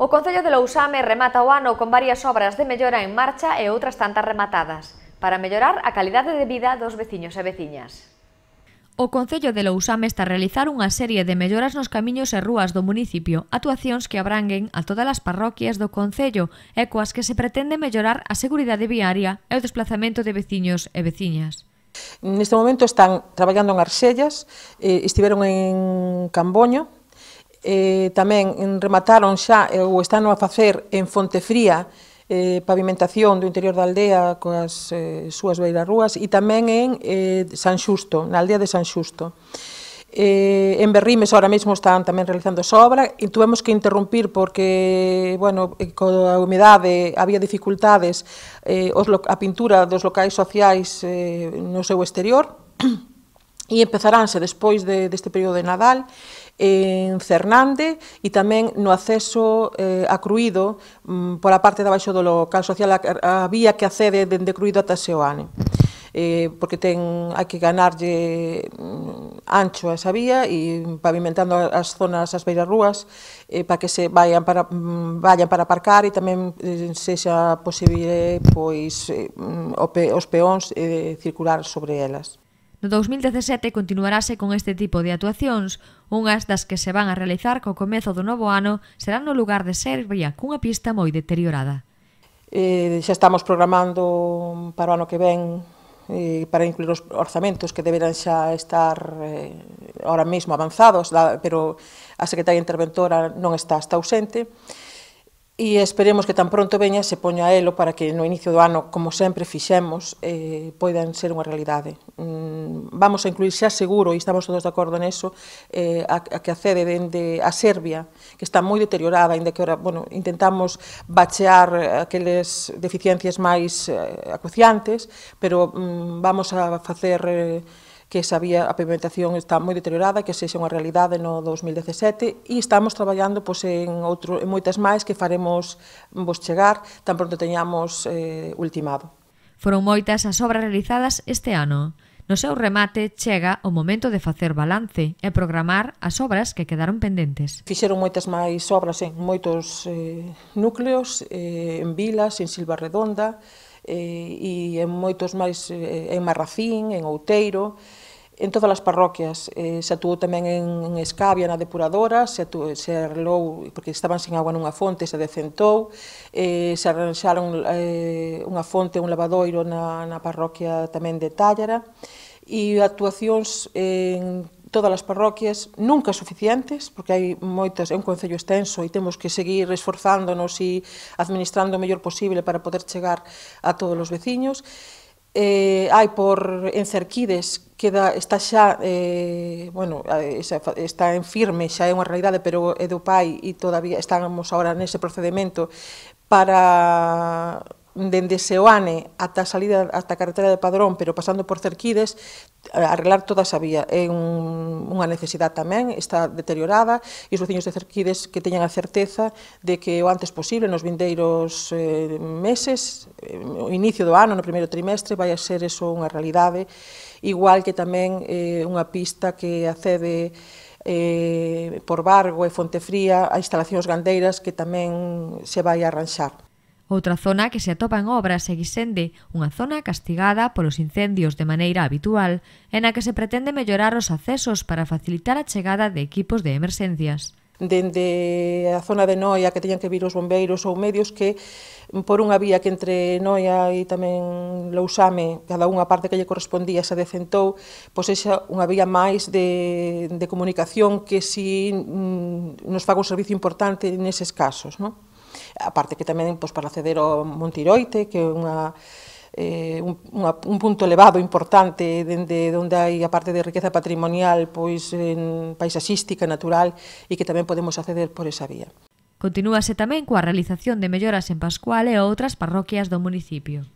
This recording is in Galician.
O Concello de Lousame remata o ano con varias obras de mellora en marcha e outras tantas rematadas, para mellorar a calidade de vida dos veciños e veciñas. O Concello de Lousame está a realizar unha serie de melloras nos camiños e rúas do municipio, actuacións que abranguen a todas as parroquias do Concello e coas que se pretende mellorar a seguridade viaria e o desplazamento de veciños e veciñas. Neste momento están traballando en Arxellas, eh, estiveron en Camboño, eh, tamén remataron xa eh, ou están a facer en Fontefría eh, pavimentación do interior da aldea coas eh, súas beiras rúas e tamén en eh, San Xusto, na aldea de San Xusto. Eh, en Berrimes ahora mesmo están tamén realizando esa obra e tuvemos que interrumpir porque, bueno, eh, coa humedade había dificultades eh, os, a pintura dos locais sociais eh, no seu exterior e empezaránse despois de, deste período de Nadal en Cernande e tamén no acceso eh, a Cruído mm, a parte de abaixo do local social a, a vía que accede dende Cruído ata Seoane eh, porque ten hai que ganarlle mm, ancho a esa vía e pavimentando as zonas as beiras rúas eh, para que se vayan para mm, vayan para aparcar e tamén eh, sexa posible pois eh, mm, os peóns eh, circular sobre elas. No 2017 continuarase con este tipo de actuacións, unhas das que se van a realizar co comezo do novo ano serán no lugar de Serbia cunha pista moi deteriorada. Eh, xa estamos programando para o ano que ven eh, para incluir os orzamentos que deberán xa estar eh, ahora mesmo avanzados, pero a secretaria interventora non está, está ausente e esperemos que tan pronto veña se poña a elo para que no inicio do ano, como sempre fixemos, eh, poidan ser unha realidade. Mm, vamos a incluir xa seguro, e estamos todos de acordo neso, eh, a, a que accede dende a Serbia, que está moi deteriorada, ainda que ora, bueno, intentamos bachear aqueles deficiencias máis eh, acuciantes, pero mm, vamos a facer... Eh, que sabía a pavimentación está moi deteriorada, que sexa unha realidade no 2017 e estamos traballando pois, en, outro, en moitas máis que faremos vos chegar tan pronto teñamos eh, ultimado. Foron moitas as obras realizadas este ano. No seu remate chega o momento de facer balance e programar as obras que quedaron pendentes. Fixeron moitas máis obras en moitos eh, núcleos, eh, en vilas, en Silva Redonda, e, eh, e en moitos máis eh, en Marrafín, en Outeiro, en todas as parroquias. Eh, se atuou tamén en, en Escavia, na depuradora, se, atuou, se arreglou, porque estaban sen agua nunha fonte, se decentou, eh, se arranxaron eh, unha fonte, un lavadoiro na, na parroquia tamén de Tallara, e actuacións en todas as parroquias, nunca suficientes, porque hai moitas, é un concello extenso e temos que seguir esforzándonos e administrando o mellor posible para poder chegar a todos os veciños. Eh, hai por en Cerquides queda está xa eh, bueno, está en firme, xa é unha realidade, pero é do pai e todavía estamos agora nese procedimento para dende Seoane ata a salida ata a carretera de Padrón, pero pasando por Cerquides, eh, arreglar toda esa vía. É un, unha necesidade tamén, está deteriorada, e os veciños de Cerquides que teñan a certeza de que o antes posible, nos vindeiros eh, meses, eh, o inicio do ano, no primeiro trimestre, vai a ser eso unha realidade, igual que tamén eh, unha pista que acede eh, por Bargo e Fontefría a instalacións gandeiras que tamén se vai a arranxar. Outra zona que se atopa en obra segue sende unha zona castigada polos incendios de maneira habitual e na que se pretende mellorar os accesos para facilitar a chegada de equipos de emerxencias dende a zona de Noia que teñan que vir os bombeiros ou medios que por unha vía que entre Noia e tamén Lousame, cada unha parte que lle correspondía se decentou, pois esa unha vía máis de, de comunicación que si mm, nos faga un servicio importante neses casos. Non? aparte que tamén pois, para acceder ao Montiroite, que é unha eh, un, unha, un punto elevado importante dende onde hai a parte de riqueza patrimonial pois en paisaxística natural e que tamén podemos acceder por esa vía. Continúase tamén coa realización de melloras en Pascual e outras parroquias do municipio.